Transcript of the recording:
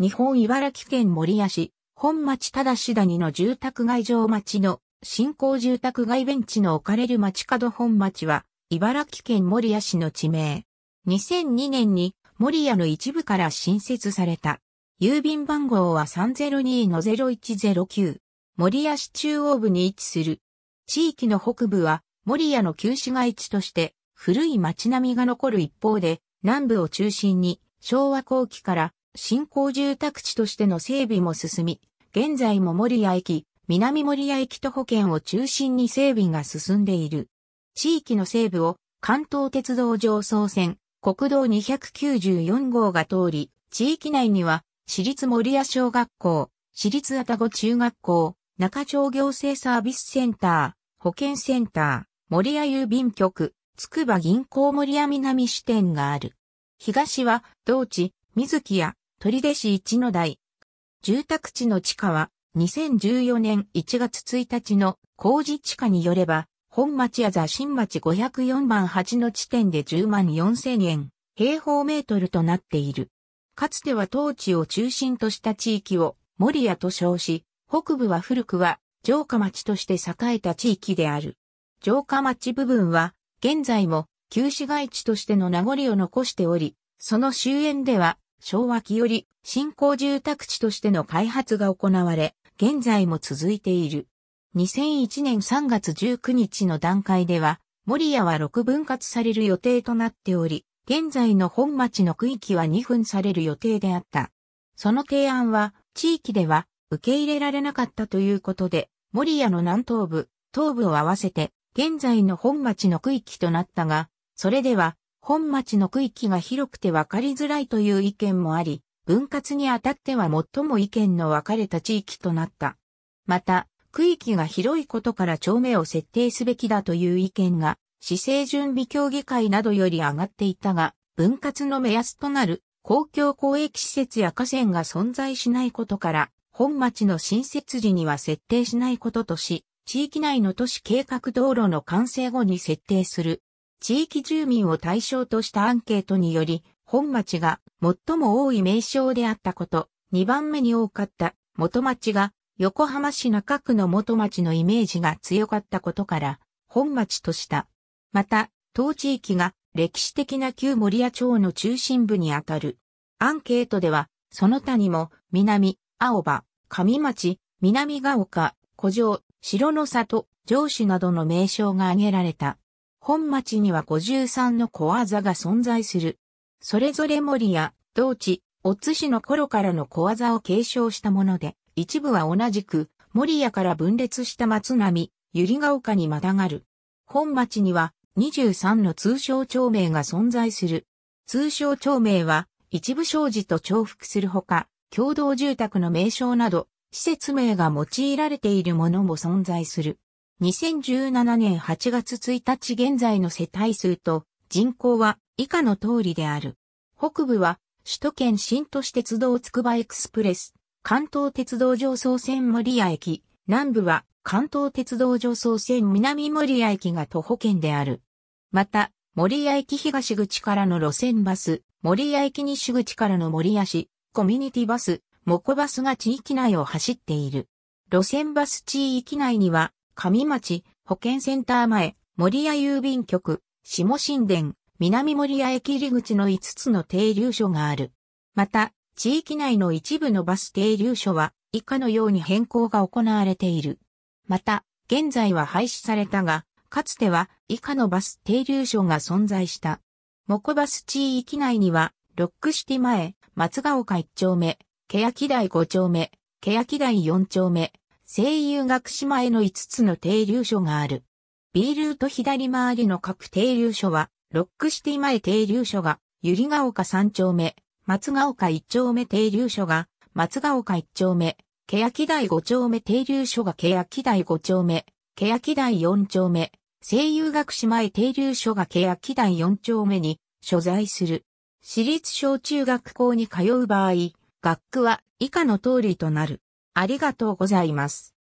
日本茨城県守谷市、本町忠谷の住宅街上町の新興住宅街ベンチの置かれる町角本町は、茨城県守谷市の地名。2002年に守谷の一部から新設された。郵便番号は302-0109。守谷市中央部に位置する。地域の北部は守谷の旧市街地として古い町並みが残る一方で、南部を中心に昭和後期から新興住宅地としての整備も進み、現在も森谷駅、南森谷駅徒歩圏を中心に整備が進んでいる。地域の西部を関東鉄道上総線、国道294号が通り、地域内には、私立森谷小学校、私立たご中学校、中町行政サービスセンター、保健センター、森谷郵便局、つくば銀行森谷南支店がある。東は、同地、水木屋、鳥出市一の台。住宅地の地下は、2014年1月1日の工事地下によれば、本町や座新町504番8の地点で10万4千円、平方メートルとなっている。かつては当地を中心とした地域を森屋と称し、北部は古くは城下町として栄えた地域である。城下町部分は現在も旧市街地としての名残を残しており、その周辺では昭和期より新興住宅地としての開発が行われ、現在も続いている。2001年3月19日の段階では、守谷は6分割される予定となっており、現在の本町の区域は2分される予定であった。その提案は、地域では受け入れられなかったということで、守谷の南東部、東部を合わせて、現在の本町の区域となったが、それでは本町の区域が広くて分かりづらいという意見もあり、分割にあたっては最も意見の分かれた地域となった。また、区域が広いことから町名を設定すべきだという意見が、市政準備協議会などより上がっていたが、分割の目安となる公共公益施設や河川が存在しないことから、本町の新設時には設定しないこととし、地域内の都市計画道路の完成後に設定する地域住民を対象としたアンケートにより、本町が最も多い名称であったこと、2番目に多かった元町が横浜市中区の元町のイメージが強かったことから、本町とした。また、当地域が歴史的な旧森屋町の中心部にあたる。アンケートでは、その他にも、南、青葉、上町、南が丘、古城、城の里、城主などの名称が挙げられた。本町には53の小技が存在する。それぞれ森や、同地、お津市の頃からの小技を継承したもので、一部は同じく、森屋から分裂した松並、百合ヶ丘にまたがる。本町には、23の通称町名が存在する。通称町名は、一部商事と重複するほか、共同住宅の名称など、施設名が用いられているものも存在する。2017年8月1日現在の世帯数と人口は以下の通りである。北部は首都圏新都市鉄道つくばエクスプレス、関東鉄道上層線森谷駅、南部は関東鉄道上層線南森谷駅が徒歩圏である。また、森谷駅東口からの路線バス、森谷駅西口からの森谷市、コミュニティバス、モコバスが地域内を走っている。路線バス地域内には、上町、保健センター前、森屋郵便局、下新田、南森屋駅入り口の5つの停留所がある。また、地域内の一部のバス停留所は以下のように変更が行われている。また、現在は廃止されたが、かつては以下のバス停留所が存在した。モコバス地域内には、ロックシティ前、松ヶ丘1丁目、欅台5丁目、欅台4丁目、声優学島への5つの停留所がある。B ルート左回りの各停留所は、ロックシティ前停留所が、ゆりが丘3丁目、松ヶ丘1丁目停留所が、松ヶ丘1丁目、欅台5丁目停留所が欅台5丁目、欅台4丁目、声優学士前停留所が欅台4丁目に所在する。私立小中学校に通う場合、学区は以下の通りとなる。ありがとうございます。